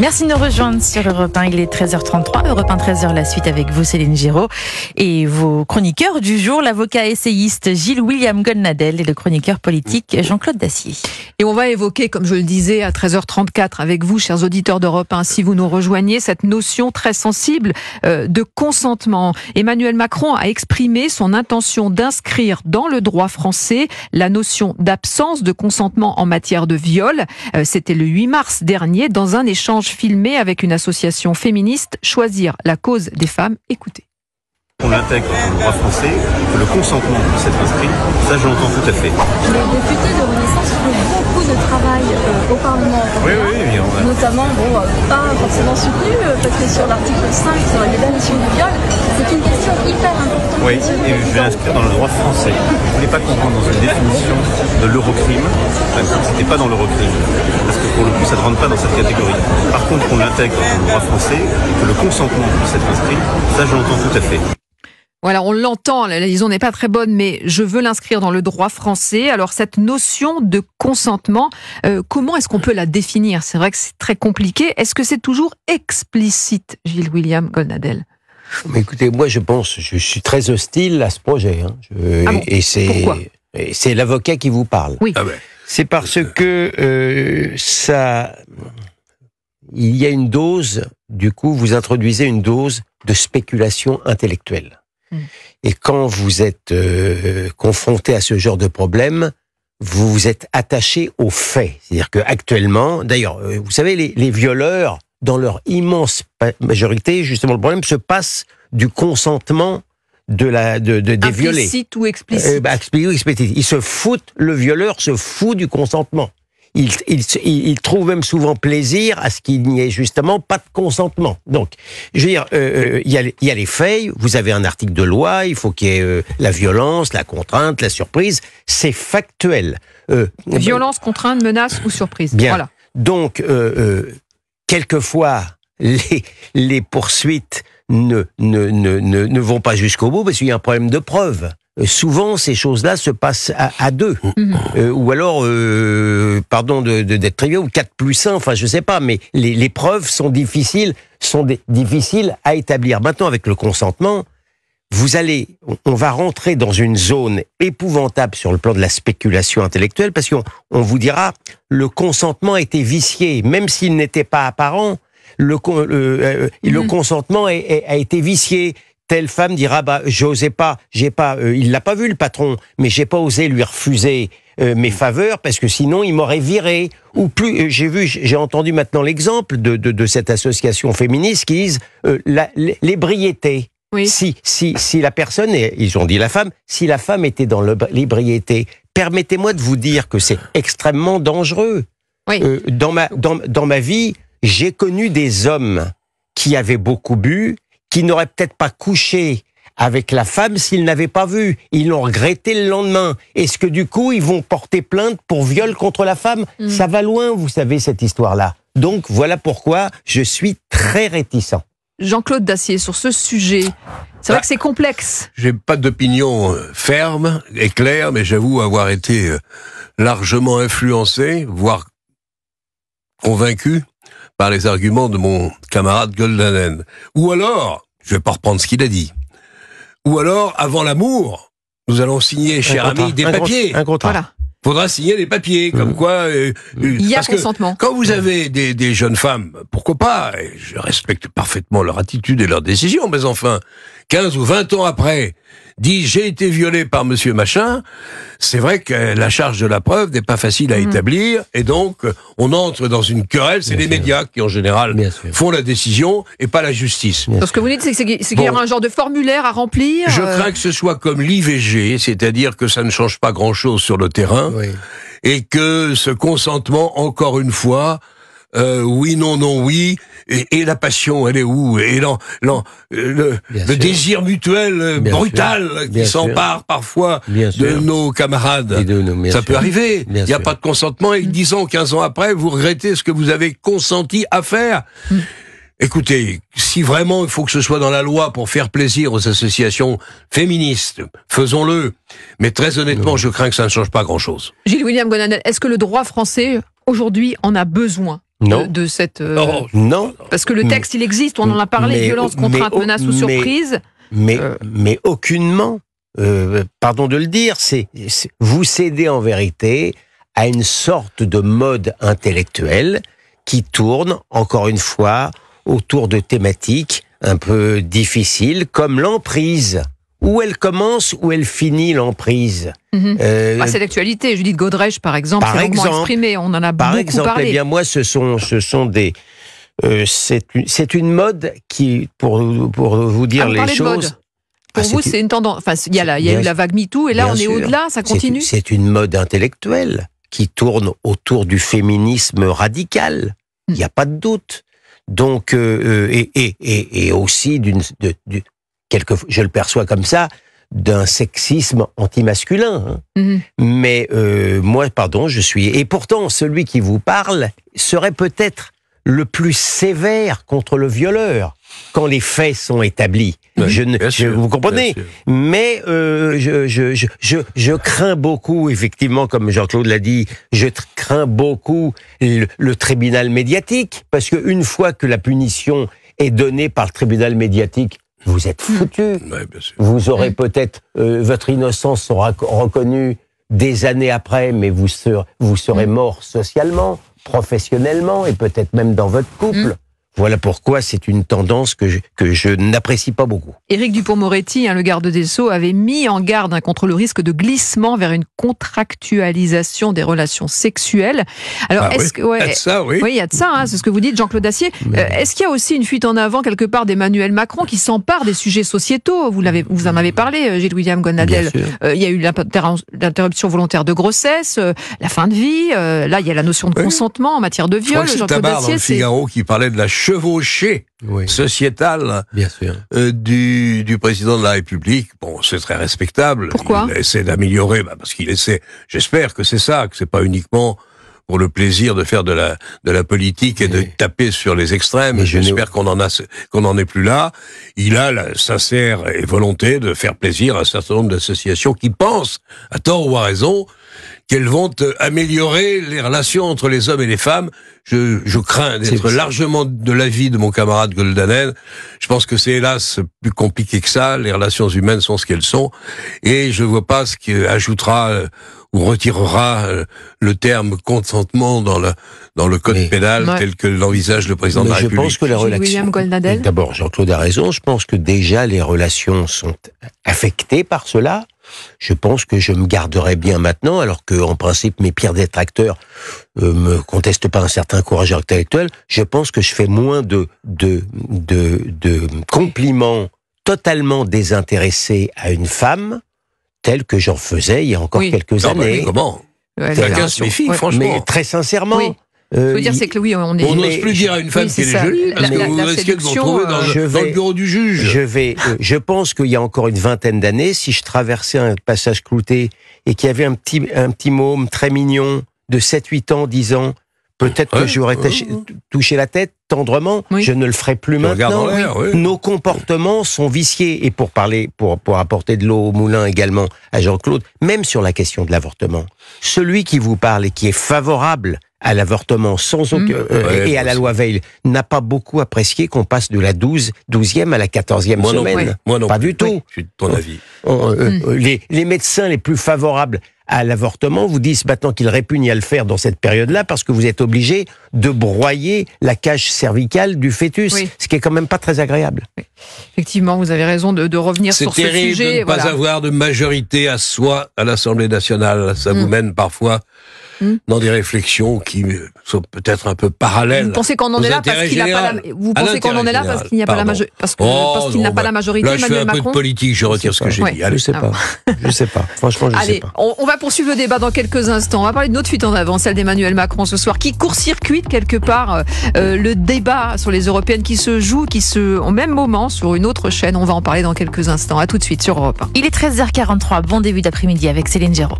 Merci de nous rejoindre sur Europe 1. Il est 13h33. Europe 1, 13h, la suite avec vous, Céline Giraud. Et vos chroniqueurs du jour, l'avocat essayiste Gilles William Golnadel et le chroniqueur politique Jean-Claude Dacier. Et on va évoquer, comme je le disais, à 13h34 avec vous, chers auditeurs d'Europe 1, si vous nous rejoignez, cette notion très sensible euh, de consentement. Emmanuel Macron a exprimé son intention d'inscrire dans le droit français la notion d'absence de consentement en matière de viol. Euh, c'était le 8 mars dernier dans un échange filmé avec une association féministe, Choisir la cause des femmes. Écoutez. On l'intègre dans le droit français le consentement puisse être inscrit. Ça, je l'entends tout à fait. Les députés de Renaissance font beaucoup de travail euh, au Parlement oui, oui, Notamment, bon, euh, pas forcément soutenu, euh, parce que sur l'article 5, sur la du viol, c'est une question hyper importante. Oui, et je vais inscrire dans le droit français. Je ne voulais pas qu'on dans une définition de l'eurocrime, même ce n'était pas dans l'eurocrime, parce que pour le coup, ça ne rentre pas dans cette catégorie. Par contre, qu'on l'intègre dans le droit français, que le consentement puisse être inscrit, ça je l'entends tout à fait. Voilà, on l'entend, la liaison n'est pas très bonne, mais je veux l'inscrire dans le droit français. Alors cette notion de consentement, euh, comment est-ce qu'on peut la définir C'est vrai que c'est très compliqué. Est-ce que c'est toujours explicite, Gilles William Golnadel mais Écoutez, moi je pense, je suis très hostile à ce projet. Hein. Ah et c'est. C'est l'avocat qui vous parle. Oui. Ah c'est parce euh. que euh, ça, il y a une dose. Du coup, vous introduisez une dose de spéculation intellectuelle. Hmm. Et quand vous êtes euh, confronté à ce genre de problème, vous vous êtes attaché aux faits. C'est-à-dire qu'actuellement, d'ailleurs, vous savez, les, les violeurs, dans leur immense majorité, justement, le problème se passe du consentement de la, de, de, des violés. Implicite ou euh, bah, explicite Ils se foutent, le violeur se fout du consentement. Il, trouve même souvent plaisir à ce qu'il n'y ait justement pas de consentement. Donc, je veux dire, euh, euh, il y, a les faits, vous avez un article de loi, il faut qu'il y ait la violence, la contrainte, la surprise, c'est factuel. violence, contrainte, menace ou surprise. Bien. Donc, quelquefois, les poursuites ne, ne, ne, ne, vont pas jusqu'au bout parce qu'il y a un problème de preuve euh, souvent ces choses-là se passent à, deux. Mm. Mm. Euh, ou alors, euh, pardon d'être de, ou trivial, 4 plus 1, enfin je sais pas, mais les, preuves sont difficiles, sont difficiles à établir. Maintenant, avec le consentement, vous allez, on, va rentrer dans une zone épouvantable sur le plan de la spéculation intellectuelle, parce qu'on vous dira, le consentement était vicié, même s'il n'était pas apparent, le, le euh, mm-hmm. consentement a, été vicié. Telle femme dira bah j'osais pas, j'ai pas, euh, il l'a pas vu le patron, mais j'ai pas osé lui refuser euh, mes faveurs parce que sinon il m'aurait viré. Ou plus, j'ai vu, j'ai entendu maintenant l'exemple de, cette association féministe qui disent l'ébriété. Oui. Si, si, si la personne, ils ont dit la femme, si la femme était dans l'ébriété, permettez-moi de vous dire que c'est extrêmement dangereux. dans, ma, dans, dans ma vie, j'ai connu des hommes qui avaient beaucoup bu, qui n'auraient peut-être pas couché avec la femme s'ils n'avaient pas vu. Ils l'ont regretté le lendemain. Est-ce que du coup, ils vont porter plainte pour viol contre la femme mm. Ça va loin, vous savez, cette histoire-là. Donc voilà pourquoi je suis très réticent. Jean-Claude Dacier, sur ce sujet, c'est vrai bah, que c'est complexe. J'ai pas d'opinion euh, ferme et claire, mais j'avoue avoir été euh, largement influencé, voire convaincu par les arguments de mon camarade Goldanen. Ou alors, je vais pas reprendre ce qu'il a dit. Ou alors, avant l'amour, nous allons signer, cher ami, des papiers. Un contrat. Faudra signer des papiers, euh, comme quoi. Euh, euh, Il y a consentement. quand vous avez des, des jeunes femmes, pourquoi pas et Je respecte parfaitement leur attitude et leur décision, mais enfin, 15 ou 20 ans après, dit j'ai été violé par monsieur machin, c'est vrai que la charge de la preuve n'est pas facile à mm. établir et donc on entre dans une querelle, c'est les médias qui en général font la décision et pas la justice. parce ce que vous dites c'est qu'il y aura un genre de formulaire à remplir. Je euh, crains que ce soit comme l'IVG, c'est-à-dire que ça ne change pas grand-chose sur le terrain et que ce consentement encore une fois euh, oui, non, non, oui, et, la passion, elle est où Et le, désir mutuel euh, brutal qui s'empare parfois de nos camarades. ça peut arriver. Il n'y a pas de consentement et dix ans, quinze ans après, vous regrettez ce que vous avez consenti à faire. Mm. Écoutez, si vraiment il faut que ce soit dans la loi pour faire plaisir aux associations féministes, faisons-le. Mais très honnêtement, je crains que ça ne change pas grand-chose. Gilles William Gonanel, est-ce que le droit français aujourd'hui en a besoin euh, oh, non. Parce que le texte, il existe, on en a parlé, violence, contre mais, menace ou surprise. Mais, euh. aucunement, euh, pardon de le dire, c'est vous cédez en vérité à une sorte de mode intellectuel qui tourne, encore une fois, autour de thématiques un peu difficiles, comme l'emprise où elle commence, où elle finit l'emprise. Mhm. Euh, ah, c'est l'actualité. Judith Godrej, par exemple, par exemple exprimé. On en a beaucoup parlé. Eh bien, moi, ce sont, ce sont des. Euh, c'est une, une mode qui, pour, pour vous dire ah, les choses. Pour ah, vous, c'est une tendance. Enfin, il y a, y a eu la vague MeToo, et là, on est au-delà, ça continue. C'est une mode intellectuelle qui tourne autour du féminisme radical. Il n'y a pas de doute. Donc, euh, et, et, et, et, aussi d'une, quelque, je le perçois comme ça, d'un sexisme anti-masculin. Hein. Mm-hmm. Mais euh, moi, pardon, je suis... Et pourtant, celui qui vous parle serait peut-être le plus sévère contre le violeur quand les faits sont établis. je, ne, vous comprenez Mais euh, je, je, je, crains beaucoup, effectivement, comme Jean-Claude l'a dit, je crains beaucoup le, le tribunal médiatique, parce qu'une fois que la punition est donnée par le tribunal médiatique, vous êtes hmm. foutu. vous aurez hmm. peut-être euh, votre innocence sera reconnue des années après, mais vous serez hmm. mort socialement, professionnellement et peut-être même dans votre couple. Voilà pourquoi c'est une tendance que je, n'apprécie pas beaucoup. Éric Dupont-Moretti, hein, le garde des Sceaux, avait mis en garde hein, contre le risque de glissement vers une contractualisation des relations sexuelles. Alors, ah est-ce que. il y a de ça, oui. Oui, il y a de ça, hein, c'est ce que vous dites, Jean-Claude Assier. Euh, est-ce qu'il y a aussi une fuite en avant, quelque part, d'Emmanuel Macron qui s'empare des sujets sociétaux vous, l'avez, vous en avez parlé, euh, Gilles William Gonadel. Euh, il y a eu l'interruption volontaire de grossesse, la fin de vie. là, il y a la notion de consentement en matière de viol. Jean-Claude C'est Figaro qui parlait de la chevauchée sociétal Bien sûr. Euh, du, président de la République. Bon, c'est très respectable. Pourquoi Il essaie d'améliorer, bah, parce qu'il essaie. J'espère que c'est ça, que c'est pas uniquement pour le plaisir de faire de la, de la politique et de taper sur les extrêmes. J'espère qu'on en a, qu'on en est plus là. Il a la sincère et volonté de faire plaisir à un certain nombre d'associations qui pensent, à tort ou à raison, qu'elles vont améliorer les relations entre les hommes et les femmes. Je, je crains d'être largement de l'avis de mon camarade Goldanen. Je pense que c'est hélas plus compliqué que ça. Les relations humaines sont ce qu'elles sont. Et je vois pas ce qui ajoutera euh, ou retirera euh, le terme consentement dans le, dans le code pénal tel que l'envisage le président de la je Pense que les relations. D'abord, Jean-Claude a raison. Je pense que déjà les relations sont affectées par cela. Je pense que je me garderai bien maintenant, alors que, en principe, mes pires détracteurs euh, me contestent pas un certain courage intellectuel. Je pense que je fais moins de, de, de, de compliments totalement désintéressés à une femme tel que j'en faisais il y a encore quelques années. mais comment ouais, se méfie, franchement. Mais très sincèrement. Oui. Euh, je dire, c'est que oui, on est. On n'ose plus dire à une femme qu'elle est, jolie, parce que vous risquez de vous retrouver dans, euh, je le, vais, bureau du juge. Je vais. Euh, je pense qu'il y a encore une vingtaine d'années, si je traversais un passage clouté et qu'il y avait un petit, un petit môme très mignon de 7, 8 ans, 10 ans, Peut-être que j'aurais euh, touché la tête tendrement, je ne le ferai plus maintenant. Nos comportements sont viciés. Et pour parler, pour, pour apporter de l'eau au moulin également à Jean-Claude, même sur la question de l'avortement, celui qui vous parle et qui est favorable à l'avortement sans mhm. aucun, euh, et à bah la loi Veil n'a pas beaucoup apprécié qu'on passe de la 12, e à la 14e Moi semaine. Non, Moi non. Pas du tout. Je suis de ton oh. avis. Oh, euh, mhm. les, les médecins les plus favorables à l'avortement vous disent maintenant qu'il répugnent à le faire dans cette période-là parce que vous êtes obligé de broyer la cage cervicale du fœtus, ce qui est quand même pas très agréable. Effectivement, vous avez raison de, revenir sur ce sujet. C'est de ne pas avoir de majorité à soi à l'Assemblée nationale. Ça vous mm. mène parfois Hmm. dans des réflexions qui euh, sont peut-être un peu parallèles. Vous pensez qu'on en, est là parce qu'il pas la, n'y a pas la majorité, parce qu'il oh, pas Là, je un peu de politique, je retire ce que j'ai dit. je sais pas, je sais pas. Franchement, je sais pas. On, on, va poursuivre le débat dans quelques instants. On va parler de notre fuite en avant, celle d'Emmanuel Macron ce soir, qui court-circuite quelque part euh, euh, le débat sur les européennes qui se joue, qui se au même moment sur une autre chaîne. On va en parler dans quelques instants. À tout de suite sur Europe. Il est 13h43. Bon début d'après-midi avec Céline Géraud.